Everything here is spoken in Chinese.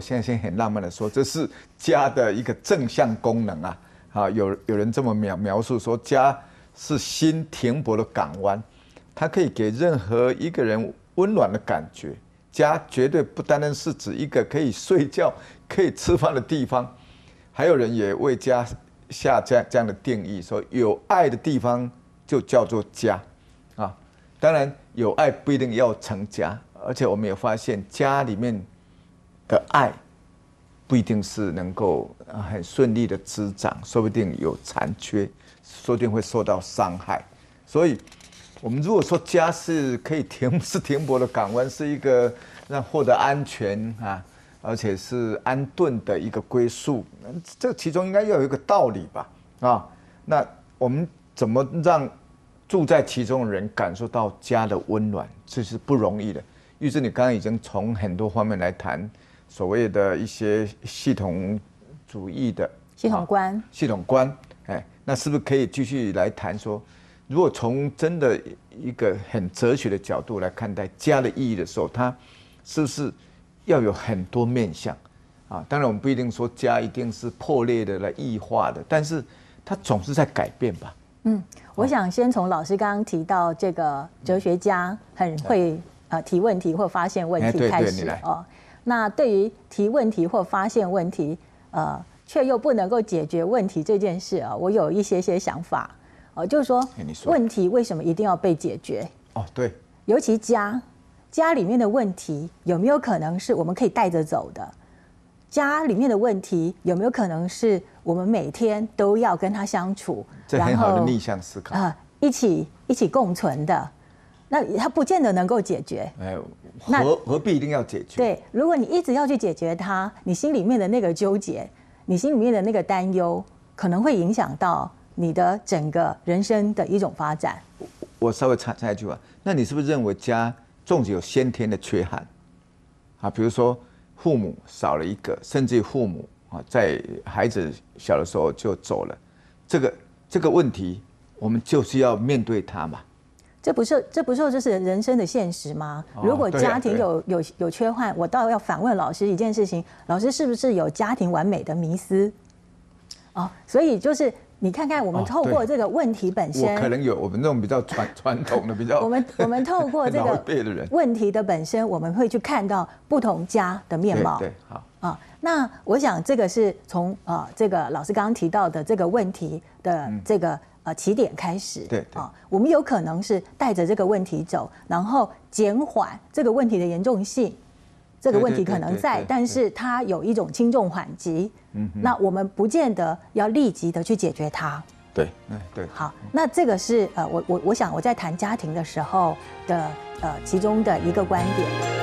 现在先很浪漫的说，这是家的一个正向功能啊！啊，有有人这么描描述说，家是心停泊的港湾，它可以给任何一个人温暖的感觉。家绝对不单单是指一个可以睡觉、可以吃饭的地方。还有人也为家下这样这样的定义，说有爱的地方就叫做家。啊，当然有爱不一定要成家，而且我们也发现家里面。的爱不一定是能够很顺利的滋长，说不定有残缺，说不定会受到伤害。所以，我们如果说家是可以停是停泊的港湾，是一个让获得安全啊，而且是安顿的一个归宿，这其中应该要有一个道理吧？啊，那我们怎么让住在其中的人感受到家的温暖，这是不容易的。玉珍，你刚刚已经从很多方面来谈。所谓的一些系统主义的系统观，系统观，哎，那是不是可以继续来谈说，如果从真的一个很哲学的角度来看待家的意义的时候，它是不是要有很多面相啊？当然，我们不一定说家一定是破裂的、来异化的，但是它总是在改变吧？嗯，我想先从老师刚刚提到这个哲学家很会啊提问题或发现问题开始哦。那对于提问题或发现问题，呃，却又不能够解决问题这件事啊，我有一些些想法。哦，就是说，问题为什么一定要被解决？哦，对，尤其家，家里面的问题有没有可能是我们可以带着走的？家里面的问题有没有可能是我们每天都要跟他相处，这很好的逆向思考啊，一起一起共存的。那他不见得能够解决。哎，何何必一定要解决？对，如果你一直要去解决它，你心里面的那个纠结，你心里面的那个担忧，可能会影响到你的整个人生的一种发展。我稍微插插一句话，那你是不是认为家总是有先天的缺憾啊？比如说父母少了一个，甚至于父母啊在孩子小的时候就走了，这个这个问题，我们就是要面对它嘛。这不是，这不是就是人生的现实吗？如果家庭有有有缺憾，我倒要反问老师一件事情：老师是不是有家庭完美的迷思？哦，所以就是你看看我们透过这个问题本身，我可能有我们那种比较传传统的比较。我们我们透过这个问题的本身，我们会去看到不同家的面貌。对，好啊。那我想这个是从啊这个老师刚刚提到的这个问题的这个。呃起点开始，对，啊，我们有可能是带着这个问题走，然后减缓这个问题的严重性。这个问题可能在，但是它有一种轻重缓急。嗯，那我们不见得要立即的去解决它。对，嗯，对。好，那这个是呃，我我我想我在谈家庭的时候的呃其中的一个观点。